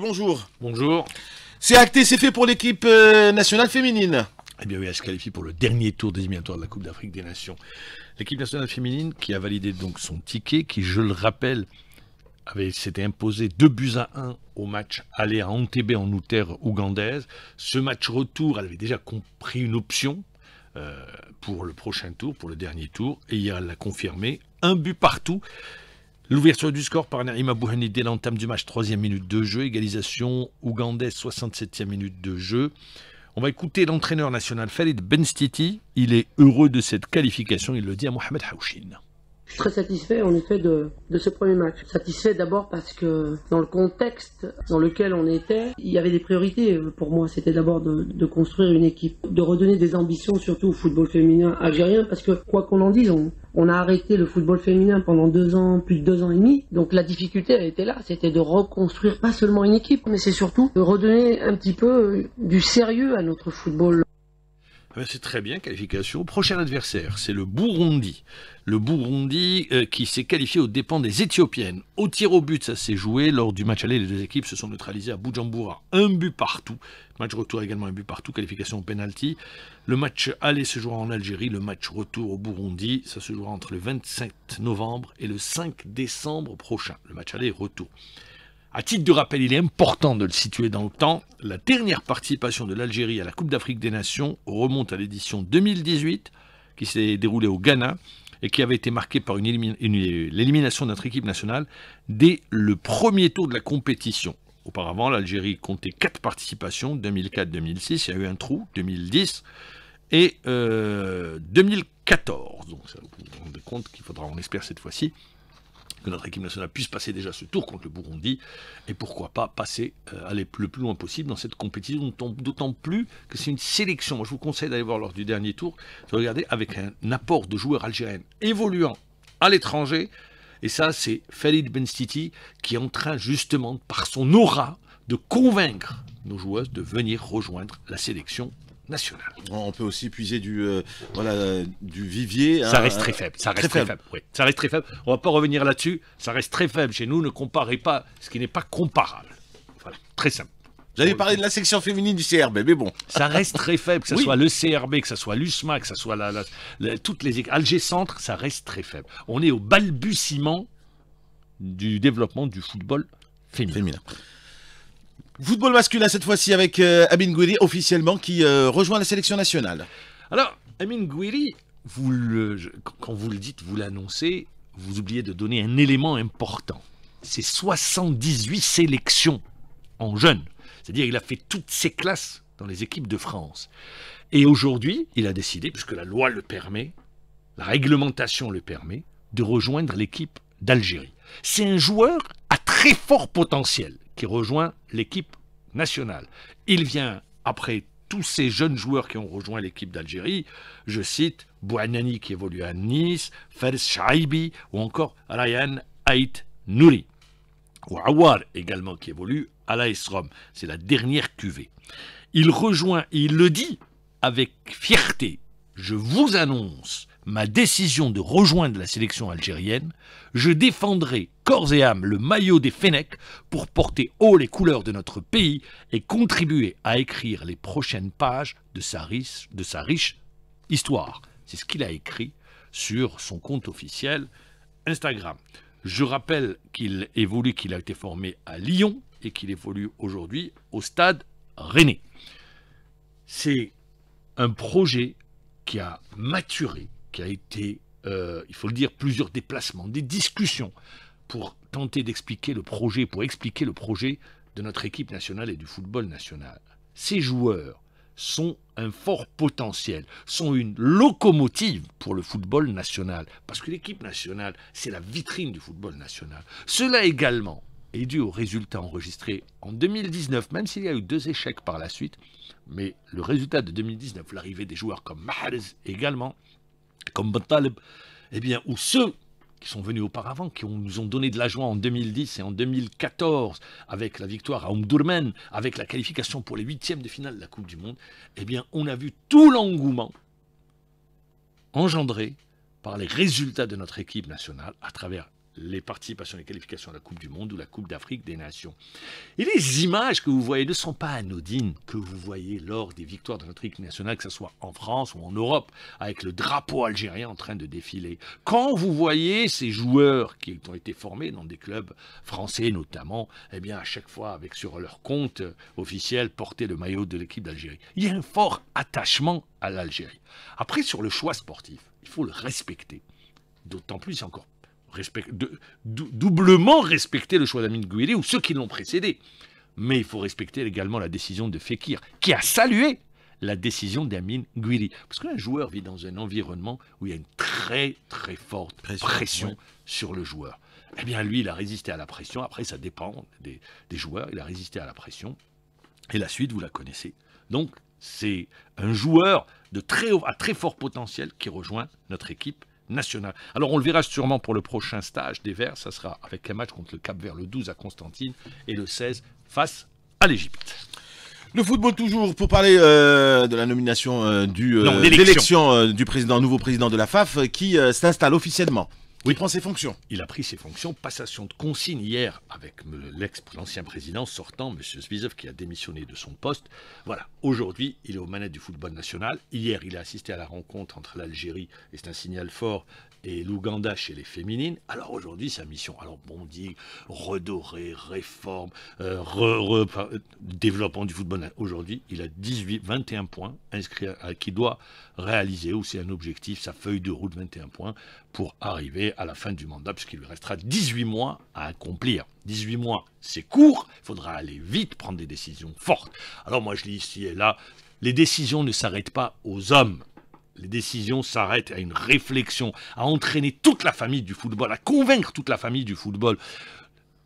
bonjour. Bonjour. C'est acté, c'est fait pour l'équipe euh, nationale féminine. Eh bien oui, elle se qualifie pour le dernier tour des éliminatoires de la Coupe d'Afrique des Nations. L'équipe nationale féminine qui a validé donc son ticket, qui, je le rappelle, avait s'était imposé 2 buts à 1 au match aller à Entebbe en outer ougandaise. Ce match retour, elle avait déjà compris une option euh, pour le prochain tour, pour le dernier tour, et hier elle l'a confirmé, un but partout. L'ouverture du score par Nerima Bouhani dès l'entame du match, troisième minute de jeu, égalisation ougandaise, 67e minute de jeu. On va écouter l'entraîneur national Farid Benstiti. Il est heureux de cette qualification, il le dit à Mohamed Haouchine très satisfait en effet de, de ce premier match. Satisfait d'abord parce que dans le contexte dans lequel on était, il y avait des priorités euh, pour moi. C'était d'abord de, construire une équipe, de redonner des ambitions surtout au football féminin algérien parce que quoi qu'on en dise, on, a arrêté le football féminin pendant deux ans, plus de deux ans et demi. Donc la difficulté elle était là, c'était de reconstruire pas seulement une équipe, mais c'est surtout de redonner un petit peu euh, du sérieux à notre football. Eh ben, c'est très bien, qualification. Prochain adversaire, c'est le Burundi. Le Burundi euh, qui s'est qualifié aux dépens des Éthiopiennes. Au tir au but, ça s'est joué. Lors du match aller, les deux équipes se sont neutralisées à Bujumbura. Un but partout. Match retour également un but partout. Qualification au penalty. Le match aller se jouera en Algérie. Le match retour au Burundi, ça se jouera entre le 27 novembre et le 5 décembre prochain. Le match aller retour. À titre de rappel, il est important de le situer dans le temps. La dernière participation de l'Algérie à la Coupe d'Afrique des Nations remonte à l'édition 2018, qui s'est déroulée au Ghana et qui avait été marquée par l'élimination de notre équipe nationale dès le premier tour de la compétition. Auparavant, l'Algérie comptait 4 participations, 2004-2006, il y a eu un trou, 2010 et 2014. Euh, Donc ça vous rendez compte qu'il faudra, on espère cette fois-ci, que notre équipe nationale puisse passer déjà ce tour contre le Burundi et pourquoi pas passer, euh, aller le plus loin possible dans cette compétition, d'autant plus que c'est une sélection. je vous conseille d'aller voir lors du dernier tour, de regarder avec un apport de joueurs algériens évoluant à l'étranger. Et ça, c'est Farid Benstiti qui est en train justement, par son aura, de convaincre nos joueuses de venir rejoindre la sélection on peut aussi puiser du, euh, voilà, du vivier. Ça hein. reste très faible. Ça reste très, faible. On va pas revenir là-dessus. Ça reste très faible chez nous. Ne comparez pas ce qui n'est pas comparable. Voilà, très simple. J'avais parlé de la section féminine du CRB, mais bon. Ça reste très faible, que ce soit le CRB, que ce soit l'USMA, que ce soit la, toutes les Alger Centre, ça reste très faible. On est au balbutiement du développement du football féminin. Football masculin cette fois-ci avec euh, Amin Gouiri officiellement qui euh, rejoint la sélection nationale. Alors, Amin Gouiri, vous quand vous le dites, vous l'annoncez, vous oubliez de donner un élément important. C'est 78 sélections en jeunes. C'est-à-dire qu'il a fait toutes ses classes dans les équipes de France. Et aujourd'hui, il a décidé, puisque la loi le permet, la réglementation le permet, de rejoindre l'équipe d'Algérie. C'est un joueur à très fort potentiel qui rejoint l'équipe nationale. Il vient après tous ces jeunes joueurs qui ont rejoint l'équipe d'Algérie. Je cite Bouanani qui évolue à Nice, Fers Shaibi ou encore Ryan Ait Nouri. Ou Awar également qui évolue à las C'est la dernière cuvée. Il rejoint, il le dit avec fierté, je vous annonce ma décision de rejoindre la sélection algérienne, je défendrai corps et âme le maillot des Fennecs pour porter haut les couleurs de notre pays et contribuer à écrire les prochaines pages de sa riche, histoire. C'est ce qu'il a écrit sur son compte officiel Instagram. Je rappelle qu'il évolue, qu'il a été formé à Lyon et qu'il évolue aujourd'hui au stade René. C'est un projet qui a maturé, qui a été, euh, il faut le dire, plusieurs déplacements, des discussions pour tenter d'expliquer le projet, pour expliquer le projet de notre équipe nationale et du football national. Ces joueurs sont un fort potentiel, sont une locomotive pour le football national. Parce que l'équipe nationale, c'est la vitrine du football national. Cela également est dû aux résultats enregistrés en 2019, même s'il y a eu deux échecs par la suite, mais le résultat de 2019, l'arrivée des joueurs comme Mahrez également, comme Bantaleb, eh bien, ou ceux qui sont venus auparavant, qui nous ont donné de la joie en 2010 et en 2014, avec la victoire à omdurmen avec la qualification pour les huitièmes de finale de la Coupe du Monde, eh bien, on a vu tout l'engouement engendré par les résultats de notre équipe nationale à travers les participations et les qualifications à la Coupe du Monde ou la Coupe d'Afrique des Nations. Et les images que vous voyez ne sont pas anodines, que vous voyez lors des victoires de notre équipe nationale, que ce soit en France ou en Europe, avec le drapeau algérien en train de défiler. Quand vous voyez ces joueurs qui ont été formés dans des clubs français notamment, eh bien à chaque fois avec sur leur compte euh, officiel porter le maillot de l'équipe d'Algérie. Il y a un fort attachement à l'Algérie. Après sur le choix sportif, il faut le respecter. D'autant plus encore de, doublement respecter le choix d'Amin Gouiri ou ceux qui l'ont précédé. Mais il faut respecter également la décision de Fekir, qui a salué la décision d'Amin Gouiri. Parce qu'un joueur vit dans un environnement où il y a une très très forte pression, sur le joueur. Eh bien lui, il a résisté à la pression. Après, ça dépend des, des joueurs. Il a résisté à la pression. Et la suite, vous la connaissez. Donc, c'est un joueur de très à très fort potentiel qui rejoint notre équipe alors on le verra sûrement pour le prochain stage des Verts, ça sera avec un match contre le Cap Vert le 12 à Constantine et le 16 face à l'Égypte. Le football toujours pour parler euh, de la nomination de euh, du euh, l'élection du président nouveau président de la FAF qui s'installe officiellement. Oui. Il prend ses fonctions. Il a pris ses fonctions. Passation de consigne hier avec l'ancien président sortant, M. Zvizov, qui a démissionné de son poste. Voilà, aujourd'hui, il est aux manettes du football national. Hier, il a assisté à la rencontre entre l'Algérie, et c'est un signal fort, et l'Ouganda chez les féminines. Alors aujourd'hui, sa mission, alors bondi, redorer, réforme, euh, développement du football. Aujourd'hui, il a 18, 21 points inscrits qui doit réaliser, ou c'est un objectif, sa feuille de route 21 points pour arriver à la fin du mandat, puisqu'il lui restera 18 mois à accomplir. 18 mois, c'est court, il faudra aller vite, prendre des décisions fortes. Alors moi, je lis ici et là, les décisions ne s'arrêtent pas aux hommes les décisions s'arrêtent à une réflexion, à entraîner toute la famille du football, à convaincre toute la famille du football.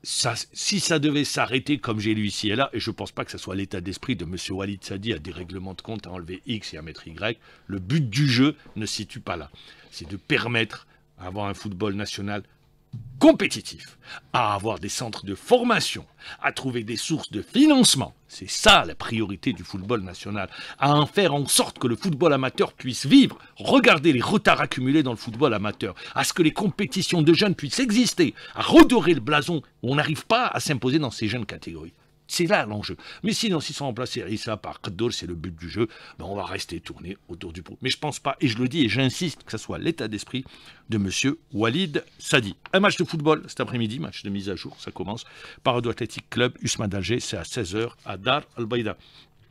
Ça, si ça devait s'arrêter comme j'ai lu ici et là, et je ne pense pas que ce soit l'état d'esprit de M. Walid Sadi à des règlements de compte à enlever X et à mettre Y, le but du jeu ne se situe pas là. C'est de permettre à avoir un football national compétitif, à avoir des centres de formation, à trouver des sources de financement, c'est ça la priorité du football national, à en faire en sorte que le football amateur puisse vivre, regarder les retards accumulés dans le football amateur, à ce que les compétitions de jeunes puissent exister, à redorer le blason, on n'arrive pas à s'imposer dans ces jeunes catégories. C'est là l'enjeu. Mais sinon, s'ils sont remplacés Issa par Kaddour, c'est le but du jeu, ben, on va rester tourné autour du pot. Mais je ne pense pas, et je le dis et j'insiste, que ce soit l'état d'esprit de M. Walid Sadi. Un match de football cet après-midi, match de mise à jour, ça commence. Parado Athletic Club, Usman d'Alger, c'est à 16h à Dar Al-Baïda.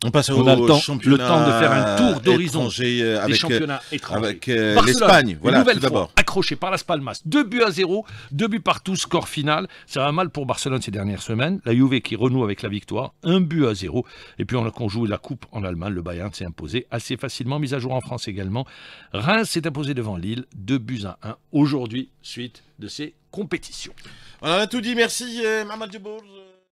On passe au le temps, le temps de faire un tour d'horizon des euh, championnats étrangers. Avec euh, l'Espagne, voilà, nouvelle d'abord. Accroché par la Spalmas, Deux buts à zéro, deux buts partout, score final. Ça va mal pour Barcelone ces dernières semaines. La Juve qui renoue avec la victoire, un but à zéro. Et puis on a conjoué la Coupe en Allemagne, le Bayern s'est imposé assez facilement, mise à jour en France également. Reims s'est imposé devant Lille, deux buts à un. Aujourd'hui, suite de ces compétitions. On tout dit, merci euh,